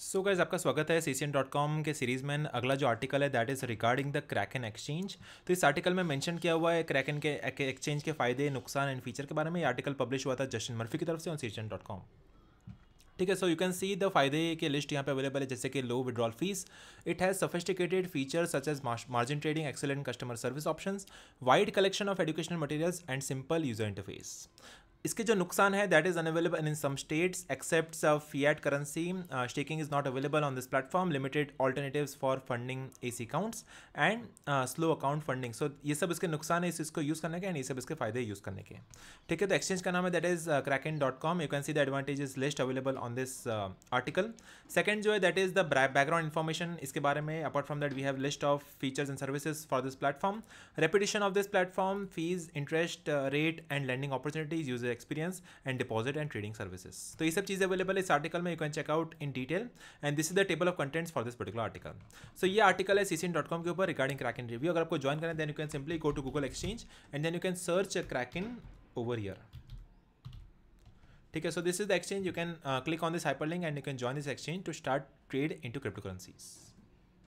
सो so guys आपका स्वागत है सी डॉट कॉम के सीरीज़ में अगला जो आर्टिकल है that is regarding the Kraken exchange तो इस आर्टिकल में मेंशन किया हुआ है क्रैकन के एक्सचेंज के फायदे नुकसान एंड फीचर के बारे में ये आर्टिकल पब्लिश हुआ था जस्टिन मर्फी की तरफ से ऑन सी डॉट कॉम ठीक है so you can see the फायदे के लिस्ट यहाँ पे अवेलेबल है जैसे कि low withdrawal fees it has sophisticated feature such as margin trading excellent customer service option wide collection of educational materials and simple user interface इसके जो नुकसान है that is unavailable in some states except fiat currency staking is not available on this platform limited alternative for funding A C accounts and slow account funding so ये सब इसके नुकसान है इस इसको यूज़ करने के एंड ये सब इसके फायदे यूज़ करने के ठीक है तो एक्सचेंज का नाम है that is Kraken dot com you can see the advantage is list available on this article second जो है that is the background information इसके बारे में apart from that we have list of features and services for this platform reputation of this platform fees interest rate and lending opportunities use user experience and deposit and trading services तो ये सब चीज़ें available है इस article में you can check out in detail and this is the table of contents for this particular article so ये article है सीसीन dot com के ऊपर रिगार्डिंग क्रैक इन रिव्यू अगर आपको ज्वाइन करना है then you can simply go to Google exchange and then you can search Kraken over here ठीक है so this is the exchange you can click on this hyperlink and you can join this exchange to start trade into क्रिप्टोकरेंसीज़